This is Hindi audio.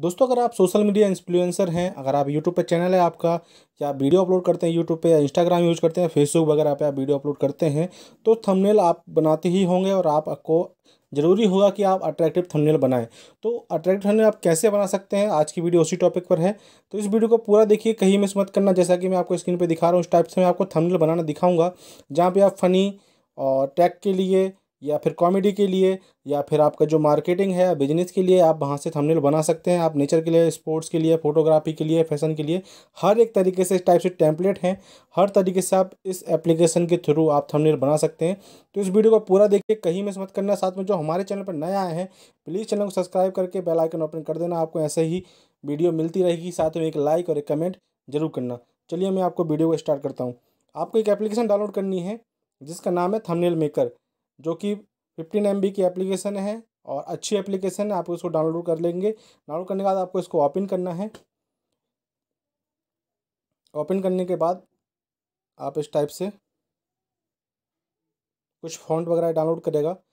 दोस्तों अगर आप सोशल मीडिया इन्फ्लुएंसर हैं अगर आप यूट्यूब पर चैनल है आपका या आप वीडियो अपलोड करते हैं यूट्यूब पे या इंस्टाग्राम यूज़ करते हैं फेसबुक वगैरह पे आप वीडियो अपलोड करते हैं तो थंबनेल आप बनाते ही होंगे और आपको ज़रूरी होगा कि आप अट्रैक्टिव थंबनेल बनाएं तो अट्रैक्टिव थंबनेल आप कैसे बना सकते हैं आज की वीडियो उसी टॉपिक पर है तो इस वीडियो को पूरा देखिए कहीं मिस मत करना जैसा कि मैं आपको स्क्रीन पर दिखा रहा हूँ उस टाइप से मैं आपको थंबनेल बनाना दिखाऊँगा जहाँ पर आप फ़नी और टैग के लिए या फिर कॉमेडी के लिए या फिर आपका जो मार्केटिंग है बिजनेस के लिए आप वहाँ से थंबनेल बना सकते हैं आप नेचर के लिए स्पोर्ट्स के लिए फोटोग्राफी के लिए फैशन के लिए हर एक तरीके से इस टाइप से टैंपलेट हैं हर तरीके से आप इस एप्लीकेशन के थ्रू आप थंबनेल बना सकते हैं तो इस वीडियो को पूरा देखिए कहीं मिस मत करना साथ में जो हमारे चैनल पर नए आए हैं प्लीज़ चैनल को सब्सक्राइब करके बेलाइकन ओपन कर देना आपको ऐसे ही वीडियो मिलती रहेगी साथ में एक लाइक और एक कमेंट जरूर करना चलिए मैं आपको वीडियो को स्टार्ट करता हूँ आपको एक एप्लीकेशन डाउनलोड करनी है जिसका नाम है थमनेल मेकर जो कि फिफ्टीन एम की एप्लीकेशन है और अच्छी एप्लीकेशन है आप इसको डाउनलोड कर लेंगे डाउनलोड करने के बाद आपको इसको ओपन करना है ओपन करने के बाद आप इस टाइप से कुछ फॉन्ट वगैरह डाउनलोड करेगा